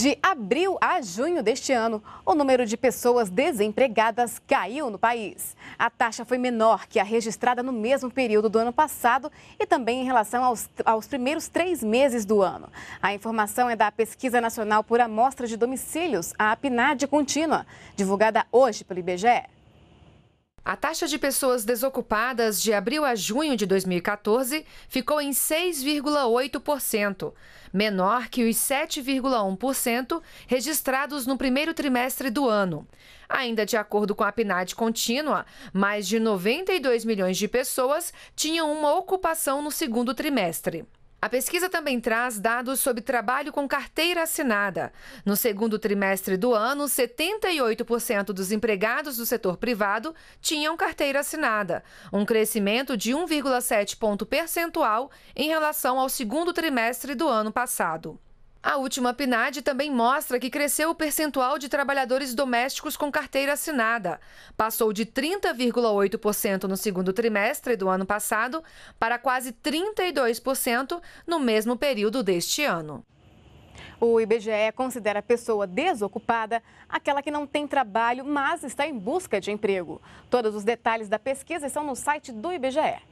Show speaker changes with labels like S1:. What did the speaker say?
S1: De abril a junho deste ano, o número de pessoas desempregadas caiu no país. A taxa foi menor que a registrada no mesmo período do ano passado e também em relação aos, aos primeiros três meses do ano. A informação é da Pesquisa Nacional por Amostra de Domicílios, a APNAD Contínua, divulgada hoje pelo IBGE.
S2: A taxa de pessoas desocupadas de abril a junho de 2014 ficou em 6,8%, menor que os 7,1% registrados no primeiro trimestre do ano. Ainda de acordo com a PNAD contínua, mais de 92 milhões de pessoas tinham uma ocupação no segundo trimestre. A pesquisa também traz dados sobre trabalho com carteira assinada. No segundo trimestre do ano, 78% dos empregados do setor privado tinham carteira assinada, um crescimento de 1,7 ponto percentual em relação ao segundo trimestre do ano passado. A última PNAD também mostra que cresceu o percentual de trabalhadores domésticos com carteira assinada. Passou de 30,8% no segundo trimestre do ano passado para quase 32% no mesmo período deste ano. O IBGE
S1: considera a pessoa desocupada aquela que não tem trabalho, mas está em busca de emprego. Todos os detalhes da pesquisa são no site do IBGE.